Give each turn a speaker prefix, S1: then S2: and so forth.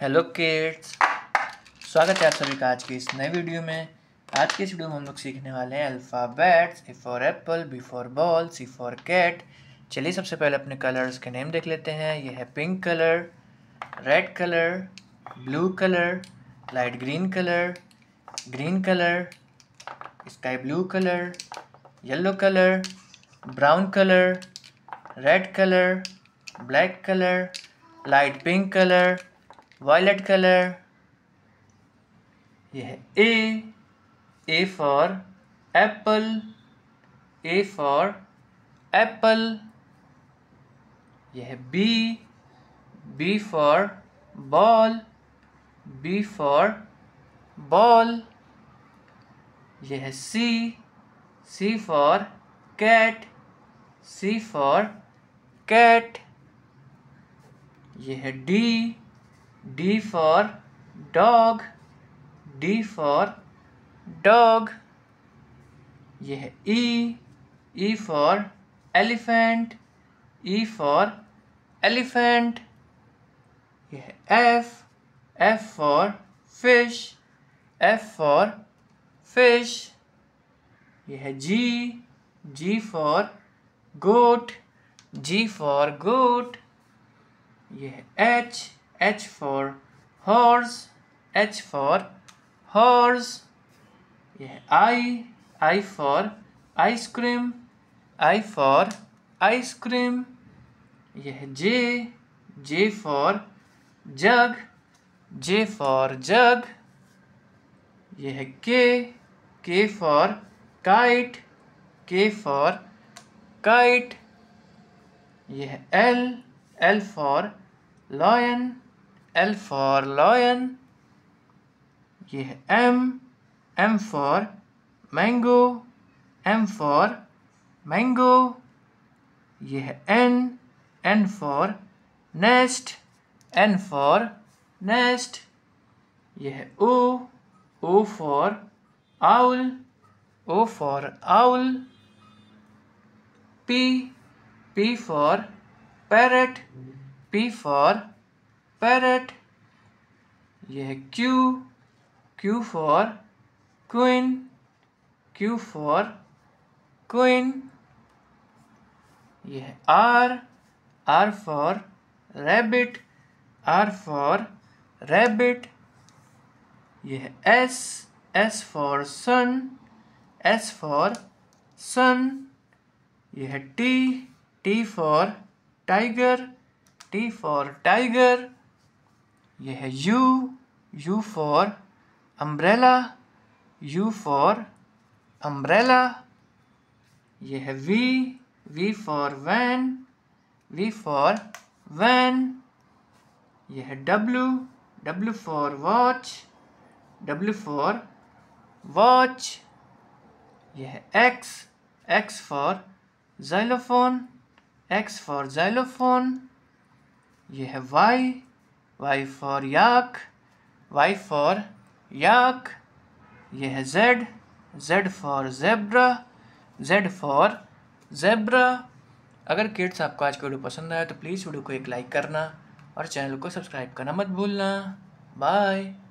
S1: hello kids स्वागत है आप सभी का आज के इस नए वीडियो में आज के इस वीडियो में हम लोग सीखने वाले हैं alphabets A for apple B for ball C for cat चलिए सबसे पहले अपने कलर्स के नेम देख लेते हैं यह है pink colour red colour blue colour light green colour green colour sky blue colour yellow colour brown colour red colour black colour light pink colour violet colour ये है A A for apple A for apple यह है B B for ball B for ball यह है C C for cat C for cat यह है D D for dog D for dog ये है E E for elephant E for elephant ये है F F for fish F for fish ये है G G for goat G for goat ये है H H for horse, H for horse, yeah, I, I for ice cream, I for ice cream, यह yeah, J, J for jug, J for jug, यह yeah, K, K for kite, K for kite, यह L, L for lion, L for lion ये है M M for mango M for mango ये है N N for nest N for nest ये है O O for owl O for owl P P for parrot P for parrot ये है Q Q for queen Q for queen ये है R R for rabbit R for rabbit ये है S S for sun S for sun ये है T T for tiger T for tiger ये है U U for umbrella U for umbrella ये है V V for van V for van ये है W W for watch W for watch यह X X for xylophone X for xylophone यह Y Y for yak Y for yak ये है Z Z for zebra Z for zebra अगर kids आपको आज का वीडियो पसंद आया तो प्लीज़ वीडियो को एक लाइक करना और चैनल को सब्सक्राइब करना मत भूलना बाय